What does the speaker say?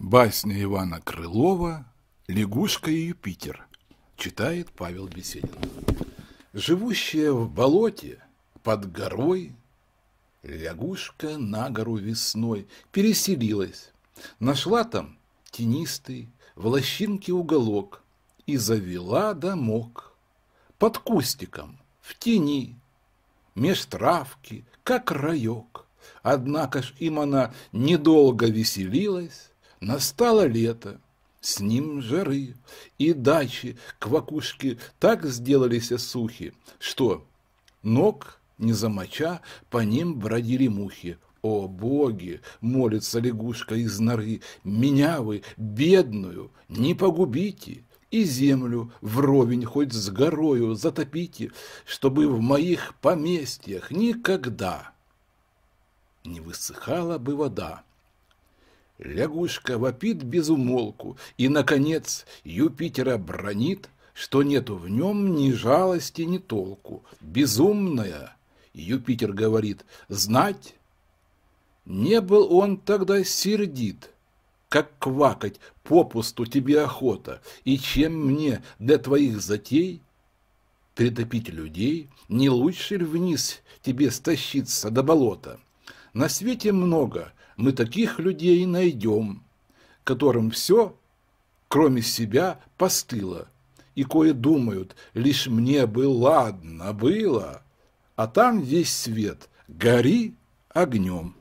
Басня Ивана Крылова «Лягушка и Юпитер» читает Павел Беседин. Живущая в болоте, под горой, лягушка на гору весной переселилась. Нашла там тенистый, в лощинке уголок и завела домок. Под кустиком, в тени, меж травки, как раек. Однако ж им она недолго веселилась, Настало лето, с ним жары, и дачи, квакушки так сделались сухи, что ног не замоча, по ним бродили мухи. О, боги, молится лягушка из норы, меня вы, бедную, не погубите, и землю вровень хоть с горою затопите, чтобы в моих поместьях никогда не высыхала бы вода. Лягушка вопит безумолку, и, наконец, Юпитера бронит, что нету в нем ни жалости, ни толку. Безумная, Юпитер говорит, знать. Не был он тогда сердит, как квакать попусту тебе охота, и чем мне для твоих затей притопить людей, не лучше ли вниз тебе стащиться до болота? На свете много, мы таких людей найдем, которым все, кроме себя, постыло, и кое думают, лишь мне бы ладно было, а там весь свет, гори огнем.